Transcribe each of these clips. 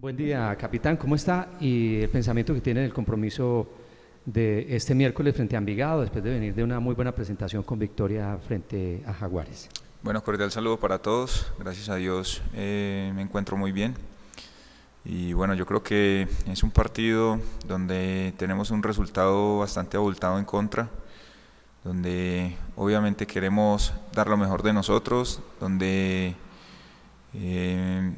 Buen día, capitán. ¿Cómo está? Y el pensamiento que tiene el compromiso de este miércoles frente a Ambigado, después de venir de una muy buena presentación con victoria frente a Jaguares. Bueno, cordial saludo para todos. Gracias a Dios eh, me encuentro muy bien. Y bueno, yo creo que es un partido donde tenemos un resultado bastante abultado en contra, donde obviamente queremos dar lo mejor de nosotros, donde eh,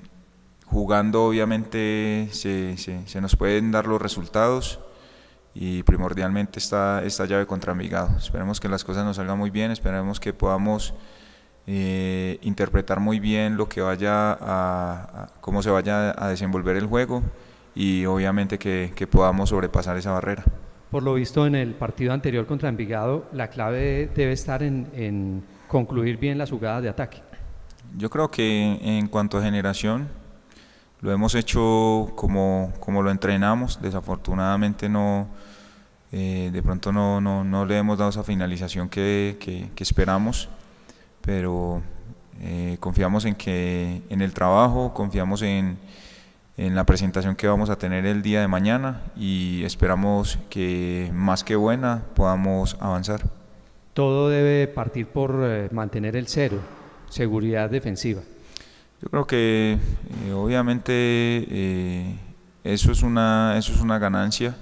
Jugando obviamente se, nos pueden dar los resultados y primordialmente está esta llave contra Envigado. Esperemos que las cosas nos salgan muy bien, esperemos que podamos eh, interpretar muy bien lo que vaya a, cómo se vaya a desenvolver el juego y obviamente que, podamos sobrepasar esa barrera. Por lo visto en el partido anterior contra Envigado, la clave debe estar en, en concluir bien las jugadas de ataque. Yo creo que en cuanto a generación, lo hemos hecho como, como lo entrenamos, desafortunadamente no, eh, de pronto no, no, le hemos dado esa finalización que, esperamos, pero eh, confiamos en que en el trabajo, confiamos en, en la presentación que vamos a tener el día de mañana y esperamos que más que buena podamos avanzar. Todo debe partir por eh, mantener el cero, seguridad defensiva. Yo creo que eh, obviamente eh, eso, es una, eso es una ganancia,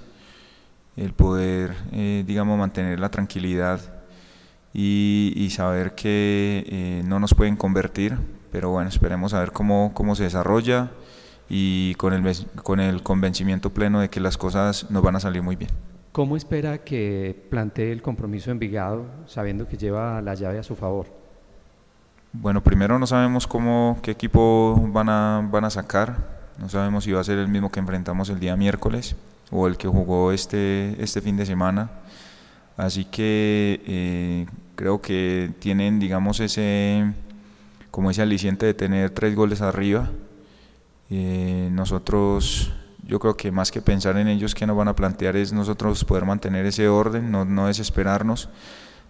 el poder, eh, digamos, mantener la tranquilidad y, saber que no nos pueden convertir, pero bueno, esperemos a ver cómo, se desarrolla y con el, con el convencimiento pleno de que las cosas nos van a salir muy bien. ¿Cómo espera que plantee el compromiso Envigado sabiendo que lleva la llave a su favor? Bueno, primero no sabemos cómo, qué equipo van a, van a sacar. No sabemos si va a ser el mismo que enfrentamos el día miércoles o el que jugó este, este fin de semana. Así que eh, creo que tienen, digamos, ese como ese aliciente de tener tres goles arriba. Eh, nosotros, yo creo que más que pensar en ellos que nos van a plantear es nosotros poder mantener ese orden, no, no desesperarnos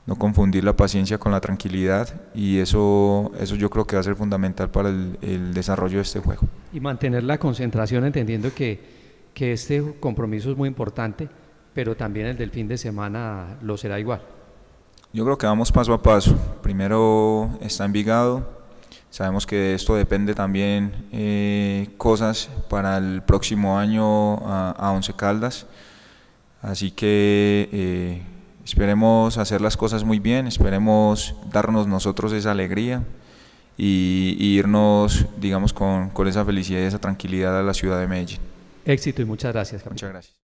no confundir la paciencia con la tranquilidad y eso, eso yo creo que va a ser fundamental para el, desarrollo de este juego. Y mantener la concentración entendiendo que, este compromiso es muy importante, pero también el del fin de semana lo será igual. Yo creo que vamos paso a paso. Primero está Envigado, sabemos que esto depende también eh, cosas para el próximo año a, Once Caldas, así que... Eh, Esperemos hacer las cosas muy bien, esperemos darnos nosotros esa alegría y, irnos, digamos, con, esa felicidad y esa tranquilidad a la ciudad de Medellín. Éxito y muchas gracias. Muchas gracias.